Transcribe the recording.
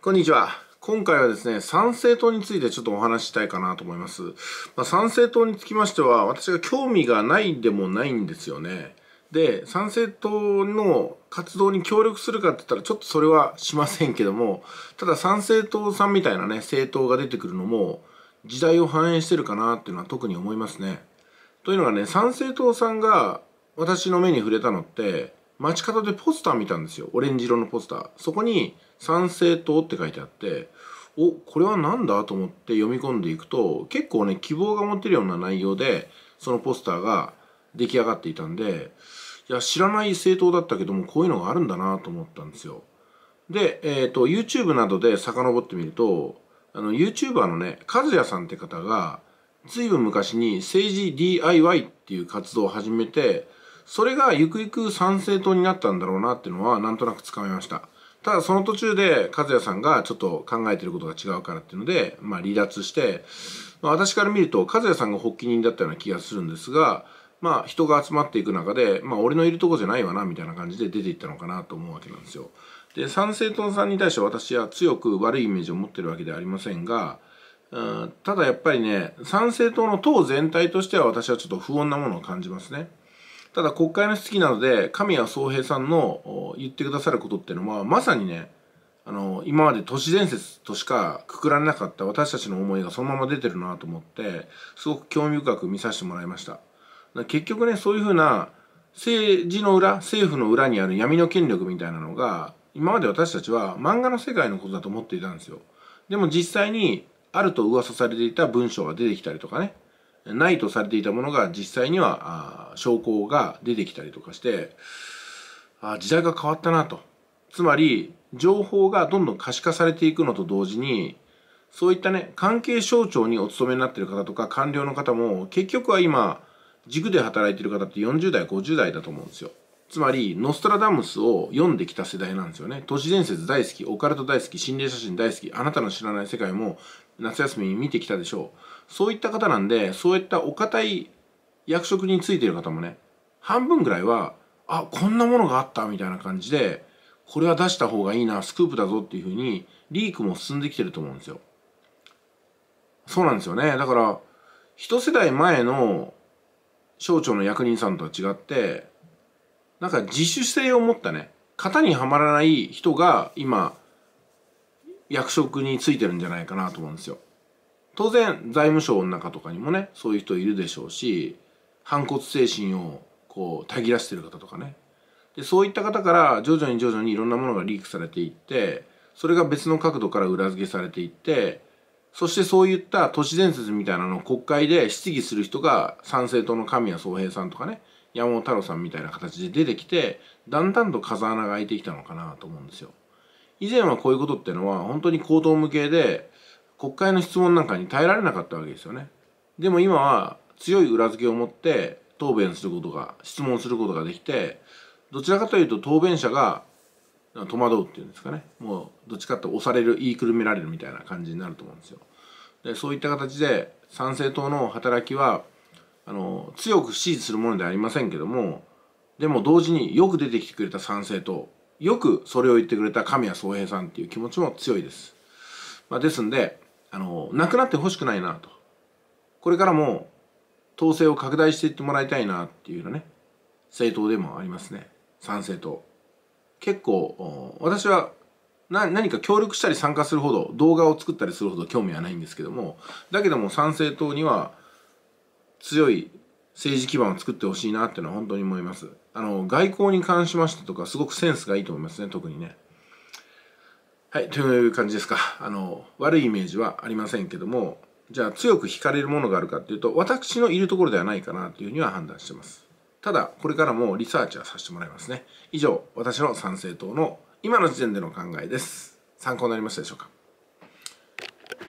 こんにちは。今回はですね、参政党についてちょっとお話したいかなと思います。まあ、参政党につきましては、私が興味がないでもないんですよね。で、参政党の活動に協力するかって言ったら、ちょっとそれはしませんけども、ただ参政党さんみたいなね、政党が出てくるのも、時代を反映してるかなっていうのは特に思いますね。というのがね、参政党さんが私の目に触れたのって、街角でポスター見たんですよ。オレンジ色のポスター。そこに、参政党って書いてあっておこれは何だと思って読み込んでいくと結構ね希望が持てるような内容でそのポスターが出来上がっていたんでいや知らない政党だったけどもこういうのがあるんだなと思ったんですよ。で、えっ、ー、と YouTube などで遡ってみるとあの YouTuber のね和也さんって方が随分昔に政治 DIY っていう活動を始めてそれがゆくゆく参政党になったんだろうなっていうのはなんとなくつかめました。ただその途中で和也さんがちょっと考えてることが違うからっていうので、まあ、離脱して、まあ、私から見ると和也さんが発起人だったような気がするんですが、まあ、人が集まっていく中で、まあ、俺のいるとこじゃないわなみたいな感じで出ていったのかなと思うわけなんですよ。で参政党さんに対して私は強く悪いイメージを持ってるわけではありませんが、うん、ただやっぱりね参政党の党全体としては私はちょっと不穏なものを感じますね。ただ国会の質疑なので神谷宗平さんの言ってくださることっていうのはまさにねあの今まで都市伝説としかくくられなかった私たちの思いがそのまま出てるなと思ってすごく興味深く見させてもらいました結局ねそういうふうな政治の裏政府の裏にある闇の権力みたいなのが今まで私たちは漫画の世界のことだと思っていたんですよでも実際にあると噂されていた文章が出てきたりとかねないとされていたものが実際には証拠が出てきたりとかして時代が変わったなとつまり情報がどんどん可視化されていくのと同時にそういったね関係省庁にお勤めになってる方とか官僚の方も結局は今軸で働いてる方って40代50代だと思うんですよつまりノストラダムスを読んできた世代なんですよね都市伝説大好きオカルト大好き心霊写真大好きあなたの知らない世界も夏休み見てきたでしょうそういった方なんでそういったお堅い役職についている方もね半分ぐらいはあこんなものがあったみたいな感じでこれは出した方がいいなスクープだぞっていうふうにリークも進んできてると思うんですよ。そうなんですよねだから一世代前の省庁の役人さんとは違ってなんか自主性を持ったね型にはまらない人が今役職についてるんじゃないかなと思うんですよ。当然財務省の中とかにもねそういう人いるでしょうし反骨精神をこうたぎらしてる方とかねでそういった方から徐々に徐々にいろんなものがリークされていってそれが別の角度から裏付けされていってそしてそういった都市伝説みたいなのを国会で質疑する人が参政党の神谷宗平さんとかね山本太郎さんみたいな形で出てきてだんだんと風穴が開いてきたのかなと思うんですよ。以前はこういうことっていうのは本当に口頭無形で国会の質問なんかに耐えられなかったわけですよね。でも今は強い裏付けを持って答弁することが質問することができてどちらかというと答弁者が戸惑うっていうんですかねもうどっちかって押される言いくるめられるみたいな感じになると思うんですよ。でそういった形で参政党の働きはあの強く支持するものではありませんけどもでも同時によく出てきてくれた参政党よくそれを言ってくれた神谷宗平さんっていう気持ちも強いです。まあ、ですんで、あの、なくなってほしくないなと。これからも、統制を拡大していってもらいたいなっていうのね、政党でもありますね。参政党。結構、私はな何か協力したり参加するほど動画を作ったりするほど興味はないんですけどもだけども参政党には強い政治基盤を作ってほしいなっていうのは本当に思います。あの、外交に関しましてとか、すごくセンスがいいと思いますね、特にね。はい、という感じですか。あの、悪いイメージはありませんけども、じゃあ強く惹かれるものがあるかっていうと、私のいるところではないかなというふうには判断してます。ただ、これからもリサーチはさせてもらいますね。以上、私の参政党の今の時点での考えです。参考になりましたでしょうか